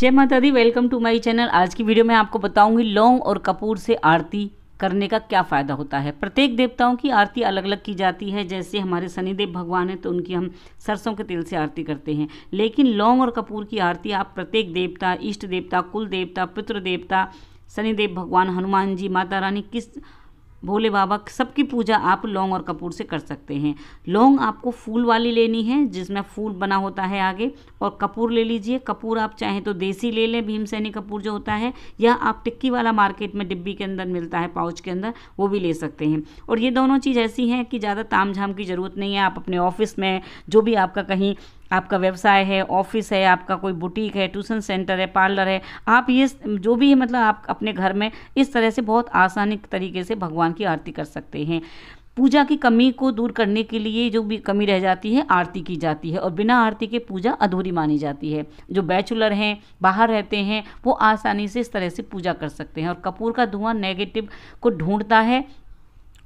जय माता दी वेलकम टू माय चैनल आज की वीडियो में आपको बताऊंगी लौंग और कपूर से आरती करने का क्या फ़ायदा होता है प्रत्येक देवताओं की आरती अलग अलग की जाती है जैसे हमारे शनिदेव भगवान हैं तो उनकी हम सरसों के तेल से आरती करते हैं लेकिन लौंग और कपूर की आरती आप प्रत्येक देवता इष्ट देवता कुल देवता पितृदेवता शनिदेव भगवान हनुमान जी माता रानी किस भोले बाबा सबकी पूजा आप लौंग और कपूर से कर सकते हैं लौंग आपको फूल वाली लेनी है जिसमें फूल बना होता है आगे और कपूर ले लीजिए कपूर आप चाहें तो देसी ले लें भीम सैनी कपूर जो होता है या आप टिक्की वाला मार्केट में डिब्बी के अंदर मिलता है पाउच के अंदर वो भी ले सकते हैं और ये दोनों चीज़ ऐसी हैं कि ज़्यादा ताम झाम की ज़रूरत नहीं है आप अपने ऑफिस में जो भी आपका कहीं आपका व्यवसाय है ऑफिस है आपका कोई बुटीक है ट्यूशन सेंटर है पार्लर है आप ये जो भी है मतलब आप अपने घर में इस तरह से बहुत आसानी तरीके से भगवान की आरती कर सकते हैं पूजा की कमी को दूर करने के लिए जो भी कमी रह जाती है आरती की जाती है और बिना आरती के पूजा अधूरी मानी जाती है जो बैचुलर हैं बाहर रहते हैं वो आसानी से इस तरह से पूजा कर सकते हैं और कपूर का धुआं नेगेटिव को ढूंढता है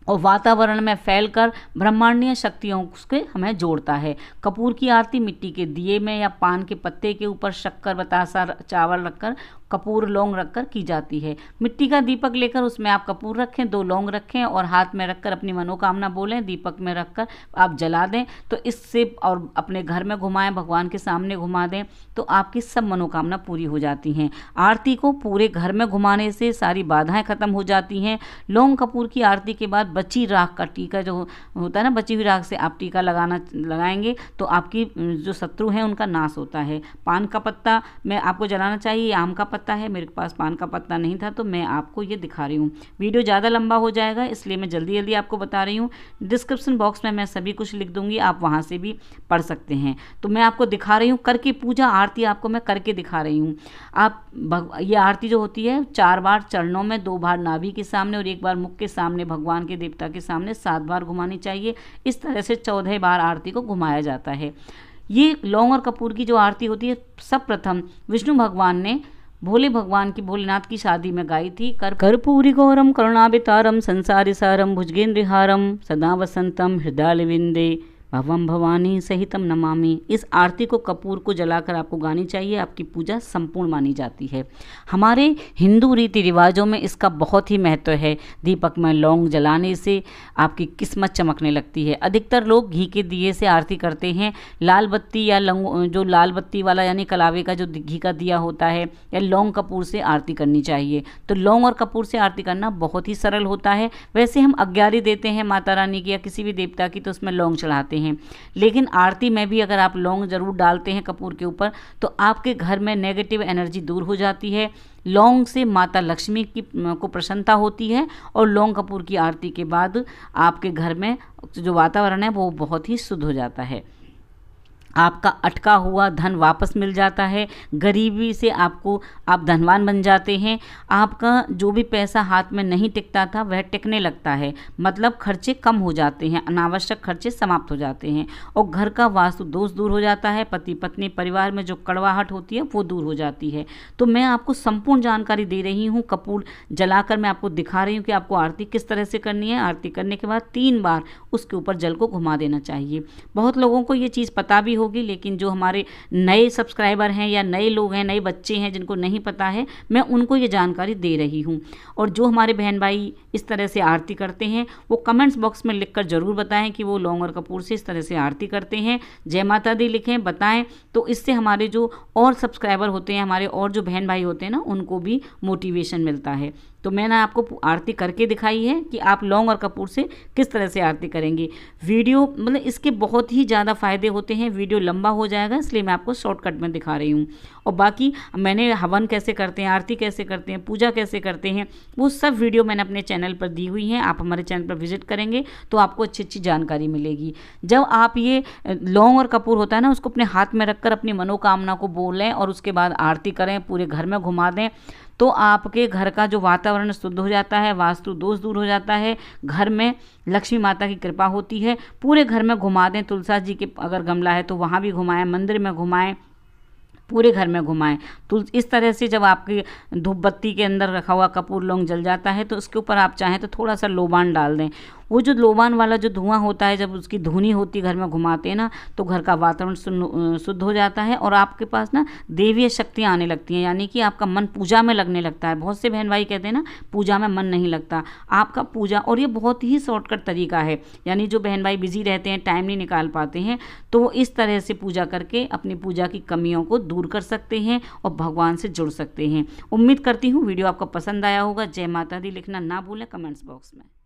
और वातावरण में फैलकर ब्रह्मांडीय शक्तियों से हमें जोड़ता है कपूर की आरती मिट्टी के दिए में या पान के पत्ते के ऊपर शक्कर बतासा चावल रखकर कपूर लौंग रखकर की जाती है मिट्टी का दीपक लेकर उसमें आप कपूर रखें दो लौंग रखें और हाथ में रखकर अपनी मनोकामना बोलें दीपक में रखकर आप जला दें तो इससे और अपने घर में घुमाएं भगवान के सामने घुमा दें तो आपकी सब मनोकामना पूरी हो जाती हैं आरती को पूरे घर में घुमाने से सारी बाधाएं ख़त्म हो जाती हैं लौंग कपूर की आरती के बाद बची राख का टीका जो होता है ना बची हुई राख से आप टीका लगाना लगाएंगे तो आपकी जो शत्रु हैं उनका नाश होता है पान का पत्ता में आपको जलाना चाहिए आम का पत्ता पत्ता है मेरे पास पान का पत्ता नहीं था तो मैं आपको ये दिखा रही हूँ वीडियो ज़्यादा लंबा हो जाएगा इसलिए मैं जल्दी जल्दी आपको बता रही हूँ डिस्क्रिप्सन बॉक्स में मैं सभी कुछ लिख दूँगी आप वहाँ से भी पढ़ सकते हैं तो मैं आपको दिखा रही हूँ करके पूजा आरती आपको मैं करके दिखा रही हूँ आप ये आरती जो होती है चार बार चरणों में दो बार नाभि के सामने और एक बार मुख के सामने भगवान के देवता के सामने सात बार घुमानी चाहिए इस तरह से चौदह बार आरती को घुमाया जाता है ये लौंग और कपूर की जो आरती होती है सब प्रथम विष्णु भगवान ने भोले भगवान की भोलेनाथ की शादी में गाई थी कर कर्पूरी गौरम संसारी सारम भुजगेंद्रिहारम सदा वसंतम हृदय विंदे भवम भवानी सहितम नमामि इस आरती को कपूर को जलाकर आपको गानी चाहिए आपकी पूजा संपूर्ण मानी जाती है हमारे हिंदू रीति रिवाजों में इसका बहुत ही महत्व है दीपक में लौंग जलाने से आपकी किस्मत चमकने लगती है अधिकतर लोग घी के दिए से आरती करते हैं लाल बत्ती या लौंग जो लाल बत्ती वाला यानी कलावे का जो घी का दिया होता है या लौंग कपूर से आरती करनी चाहिए तो लौंग और कपूर से आरती करना बहुत ही सरल होता है वैसे हम अग्यारी देते हैं माता रानी की या किसी भी देवता की तो उसमें लौंग चढ़ाते हैं हैं लेकिन आरती में भी अगर आप लौंग ज़रूर डालते हैं कपूर के ऊपर तो आपके घर में नेगेटिव एनर्जी दूर हो जाती है लौंग से माता लक्ष्मी की को प्रसन्नता होती है और लौंग कपूर की आरती के बाद आपके घर में जो वातावरण है वो बहुत ही शुद्ध हो जाता है आपका अटका हुआ धन वापस मिल जाता है गरीबी से आपको आप धनवान बन जाते हैं आपका जो भी पैसा हाथ में नहीं टिकता था वह टिकने लगता है मतलब खर्चे कम हो जाते हैं अनावश्यक खर्चे समाप्त हो जाते हैं और घर का वास्तु दोष दूर हो जाता है पति पत्नी परिवार में जो कड़वाहट होती है वो दूर हो जाती है तो मैं आपको संपूर्ण जानकारी दे रही हूँ कपूर जलाकर मैं आपको दिखा रही हूँ कि आपको आरती किस तरह से करनी है आरती करने के बाद तीन बार उसके ऊपर जल को घुमा देना चाहिए बहुत लोगों को ये चीज़ पता भी हो होगी लेकिन जो हमारे नए सब्सक्राइबर हैं या नए लोग हैं नए बच्चे हैं जिनको नहीं पता है मैं उनको ये जानकारी दे रही हूँ और जो हमारे बहन भाई इस तरह से आरती करते हैं वो कमेंट्स बॉक्स में लिखकर ज़रूर बताएं कि वो और कपूर से इस तरह से आरती करते हैं जय माता दी लिखें बताएं तो इससे हमारे जो और सब्सक्राइबर होते हैं हमारे और जो बहन भाई होते हैं ना उनको भी मोटिवेशन मिलता है तो मैंने आपको आरती करके दिखाई है कि आप लौंग और कपूर से किस तरह से आरती करेंगे वीडियो मतलब इसके बहुत ही ज़्यादा फ़ायदे होते हैं वीडियो लंबा हो जाएगा इसलिए मैं आपको शॉर्टकट में दिखा रही हूँ और बाकी मैंने हवन कैसे करते हैं आरती कैसे करते हैं पूजा कैसे करते हैं वो सब वीडियो मैंने अपने चैनल पर दी हुई हैं आप हमारे चैनल पर विजिट करेंगे तो आपको अच्छी अच्छी जानकारी मिलेगी जब आप ये लौंग और कपूर होता है ना उसको अपने हाथ में रखकर अपनी मनोकामना को बोलें और उसके बाद आरती करें पूरे घर में घुमा दें तो आपके घर का जो वातावरण शुद्ध हो जाता है वास्तु दोष दूर हो जाता है घर में लक्ष्मी माता की कृपा होती है पूरे घर में घुमा दें तुलसा जी के अगर गमला है तो वहाँ भी घुमाएं मंदिर में घुमाएं पूरे घर में घुमाएं तो इस तरह से जब आपकी धूप बत्ती के अंदर रखा हुआ कपूर लौंग जल जाता है तो उसके ऊपर आप चाहें तो थोड़ा सा लोबान डाल दें वो जो लोबान वाला जो धुआं होता है जब उसकी धुनी होती घर में घुमाते हैं ना तो घर का वातावरण शुद्ध हो जाता है और आपके पास ना देवीय शक्तियाँ आने लगती हैं यानी कि आपका मन पूजा में लगने लगता है बहुत से बहन भाई कहते हैं ना पूजा में मन नहीं लगता आपका पूजा और ये बहुत ही शॉर्टकट तरीका है यानी जो बहन भाई बिजी रहते हैं टाइम नहीं निकाल पाते हैं तो वो इस तरह से पूजा करके अपनी पूजा की कमियों को दूर कर सकते हैं और भगवान से जुड़ सकते हैं उम्मीद करती हूँ वीडियो आपको पसंद आया होगा जय माता दी लिखना ना भूलें कमेंट्स बॉक्स में